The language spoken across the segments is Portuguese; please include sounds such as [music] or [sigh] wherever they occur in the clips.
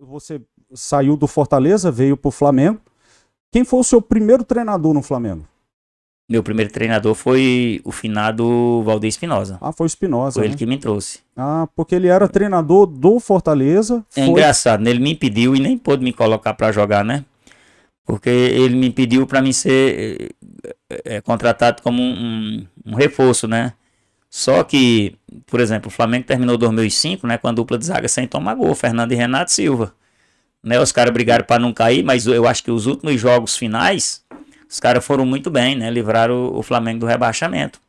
Você saiu do Fortaleza, veio para o Flamengo. Quem foi o seu primeiro treinador no Flamengo? Meu primeiro treinador foi o finado Valdeir Espinosa. Ah, foi o Espinosa. Foi né? ele que me trouxe. Ah, porque ele era treinador do Fortaleza. É foi... É engraçado, né? ele me impediu e nem pôde me colocar para jogar, né? Porque ele me pediu para mim ser é, contratado como um, um, reforço, né? Só que por exemplo, o Flamengo terminou 2005, né, com a dupla de zaga sem tomar gol, Fernando e Renato Silva. Né, os caras brigaram para não cair, mas eu acho que os últimos jogos finais, os caras foram muito bem, né, livraram o, Flamengo do rebaixamento.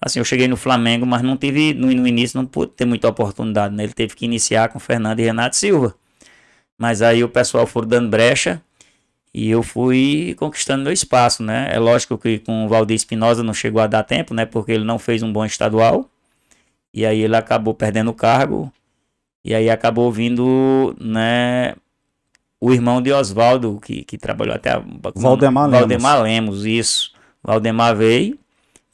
Assim, eu cheguei no Flamengo, mas não tive no, no início não pude ter muita oportunidade, né? Ele teve que iniciar com Fernando e Renato Silva. Mas aí o pessoal foi dando brecha e eu fui conquistando meu espaço, né? É lógico que com o Valdir Espinosa não chegou a dar tempo, né? Porque ele não fez um bom estadual. E aí ele acabou perdendo o cargo. E aí acabou vindo, né, o irmão de Oswaldo, que, que trabalhou até a... Valdemar Lemos. Valdemar Lemos, isso. Valdemar veio.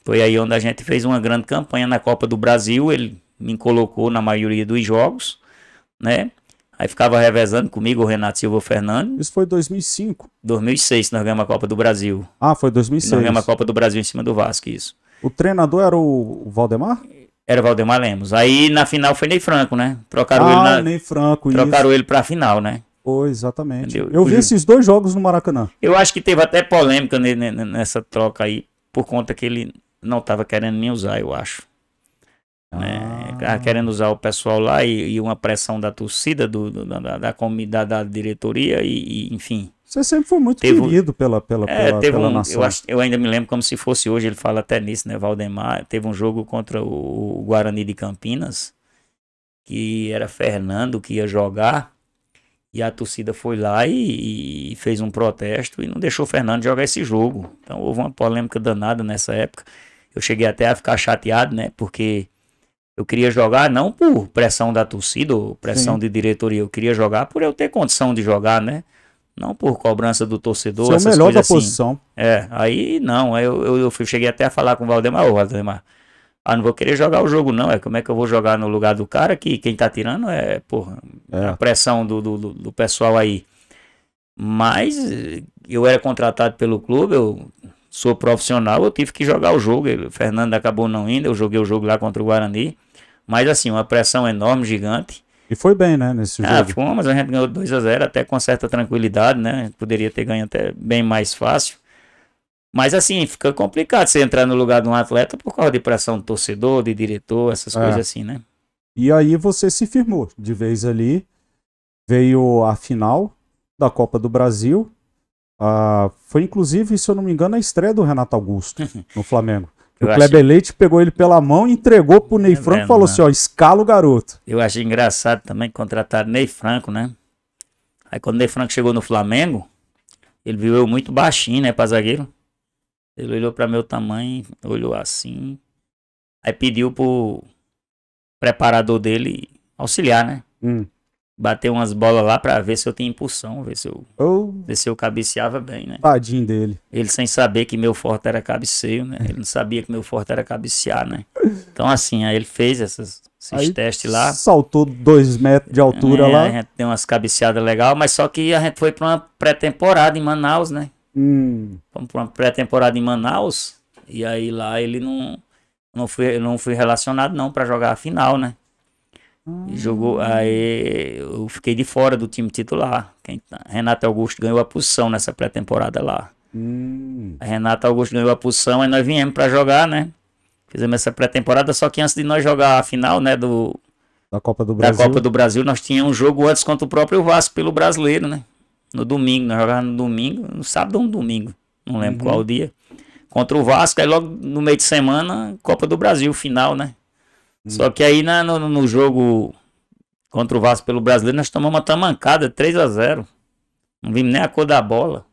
Foi aí onde a gente fez uma grande campanha na Copa do Brasil. Ele me colocou na maioria dos jogos, né? Aí ficava revezando comigo o Renato Silva Fernandes. Isso foi 2005? 2006, nós ganhamos a Copa do Brasil. Ah, foi 2006. Nós ganhamos a Copa do Brasil em cima do Vasco, isso. O treinador era o Valdemar? Era Valdemar Lemos. Aí na final foi Ney Franco, né? Trocaram ah, ele na... Ney Franco, Trocaram isso. ele pra final, né? Foi, exatamente. Entendeu? Eu vi é. esses dois jogos no Maracanã. Eu acho que teve até polêmica nessa troca aí, por conta que ele não estava querendo nem usar, eu acho. Ah. Né? Querendo usar o pessoal lá e, e uma pressão da torcida, do, do da, da, da, da, diretoria e, e enfim. Você sempre foi muito teve querido um, pela, pela, é, pela, pela um, nação. Eu, acho, eu, ainda me lembro como se fosse hoje, ele fala até nisso, né? Valdemar teve um jogo contra o, o Guarani de Campinas, que era Fernando que ia jogar, e a torcida foi lá e, e fez um protesto e não deixou o Fernando jogar esse jogo. Então houve uma polêmica danada nessa época. Eu cheguei até a ficar chateado, né? Porque eu queria jogar não por pressão da torcida ou pressão Sim. de diretoria, eu queria jogar por eu ter condição de jogar, né? Não por cobrança do torcedor. assim. é o melhor da assim. posição. É, aí não. Eu, eu, eu, cheguei até a falar com o Valdemar, ô Valdemar, ah, não vou querer jogar o jogo, não. É como é que eu vou jogar no lugar do cara que quem tá tirando é, porra, é. a pressão do, do, do, pessoal aí. Mas eu era contratado pelo clube, eu sou profissional, eu tive que jogar o jogo. O Fernando acabou não indo, eu joguei o jogo lá contra o Guarani. Mas assim, uma pressão enorme, gigante. E foi bem, né, nesse ah, jogo. mas a gente ganhou 2 a 0 até com certa tranquilidade, né? poderia ter ganho até bem mais fácil. Mas assim, fica complicado você entrar no lugar de um atleta por causa de pressão do torcedor, de diretor, essas é. coisas assim, né? E aí você se firmou de vez ali. Veio a final da Copa do Brasil. Ah, foi inclusive, se eu não me engano, a estreia do Renato Augusto [laughs] no Flamengo. O Kleber Leite pegou ele pela mão, entregou pro Ney Franco e falou mano. Né? assim: ó, escala o garoto. Eu achei engraçado também contratar Ney Franco, né? Aí quando o Ney Franco chegou no Flamengo, ele viu eu muito baixinho, né, pra zagueiro. Ele olhou para meu tamanho, olhou assim. Aí pediu pro preparador dele auxiliar, né? Hum bater umas bolas lá para ver se eu tinha impulsão, ver se eu, oh. ver se eu cabeceava bem, né? Tadinho dele. Ele sem saber que meu forte era cabeceio, né? Ele não sabia que meu forte era cabecear, né? Então assim, aí ele fez essas, esses aí testes lá. Saltou dois metros de altura é, lá. A gente deu umas cabeceadas legal, mas só que a gente foi para uma pré-temporada em Manaus, né? Hum. Fomos para uma pré-temporada em Manaus e aí lá ele não não foi não fui relacionado não para jogar a final, né? Hum. Jogou, aí eu fiquei de fora do time titular. Quem, tá, Renato Augusto ganhou a posição nessa pré-temporada lá. Hum. Renato Augusto ganhou a posição, aí nós viemos para jogar, né? Fizemos essa pré-temporada, só que antes de nós jogar a final, né, do da Copa do Brasil, da Copa do Brasil nós tínhamos um jogo antes contra o próprio Vasco pelo Brasileiro, né? No domingo, nós jogávamos no domingo, no sábado ou no domingo, não lembro uhum. qual dia. Contra o Vasco, aí logo no meio de semana, Copa do Brasil, final, né? Hum. Só que aí na, no, no, jogo contra o Vasco pelo brasileiro, nós tomamos uma tamancada, 3 a 0 Não vimos nem a cor da bola.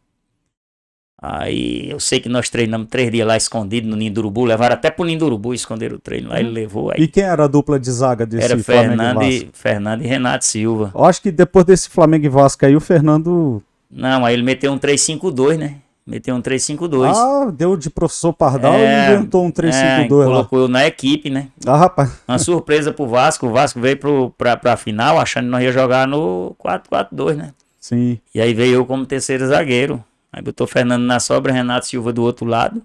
Aí eu sei que nós treinamos três dias lá escondido no Nindurubu, levaram até pro Nindurubu esconder o treino lá, hum. ele levou. Aí... E quem era a dupla de zaga desse era Fernando Flamengo Fernando e Renato Silva. Eu acho que depois desse Flamengo e Vasco aí, o Fernando. Não, aí ele meteu um 3-5-2, né? Meteu um 352. Ah, deu de professor Pardal é, e inventou um 352 é, colocou lá. na equipe, né? Ah, rapaz. Uma surpresa pro Vasco. O Vasco veio pro, pra, pra final achando que nós ia jogar no 4-4-2, né? Sim. E aí veio eu como terceiro zagueiro. Aí botou Fernando na sobra, Renato Silva do outro lado.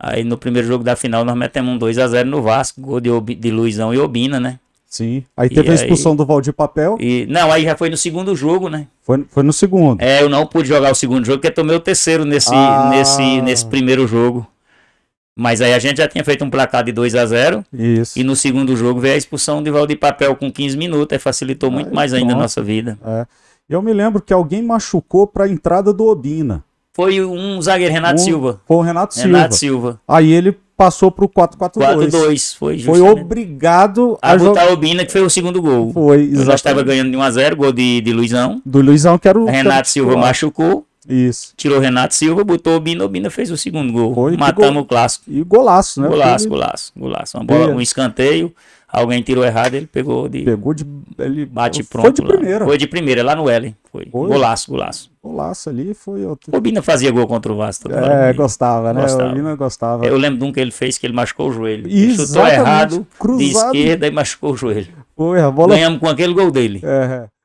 Aí no primeiro jogo da final nós metemos um 2x0 no Vasco. Gol de, Ob de Luizão e Obina, né? Sim. Aí teve e a expulsão aí... do Valdir Papel. E, não, aí já foi no segundo jogo, né? Foi, foi no segundo. É, eu não pude jogar o segundo jogo, porque tomei o terceiro nesse, ah. nesse, nesse primeiro jogo. Mas aí a gente já tinha feito um placar de 2 a 0 Isso. E no segundo jogo veio a expulsão de Valdir Papel com 15 minutos. Aí facilitou muito aí, mais ainda a nossa vida. É. Eu me lembro que alguém machucou para a entrada do Obina. Foi um zagueiro, Renato um, Silva. Foi o Renato, Renato Silva. Renato Silva. Aí ele passou pro 4-4-2. 4-2, foi Foi obrigado a, a botar jogar... o Bina, que foi o segundo gol. Foi, exato. Nós estava ganhando de 1x0, gol de, de Luizão. Do Luizão, que era o... Renato Silva machucou. Isso. Tirou o Renato Silva, botou o Bina, o Bina fez o segundo gol. Foi, Matamos gol... o clássico. E golaço, né? Golaço, golaço, golaço. Uma bola, um escanteio. Alguém tirou errado, ele pegou de. Pegou de. Ele bate pronto. Foi de lá. primeira. Foi de primeira, lá no Ellen. Foi. foi. Golaço, golaço. Golaço ali foi. Outro... O Bina fazia gol contra o Vasco. é, gostava, né? Gostava. O Bina gostava. Eu lembro de um que ele fez que ele machucou o joelho. isso Ele chutou errado, cruzado. de esquerda e machucou o joelho. Foi, a bola... Ganhamos com aquele gol dele. É. é.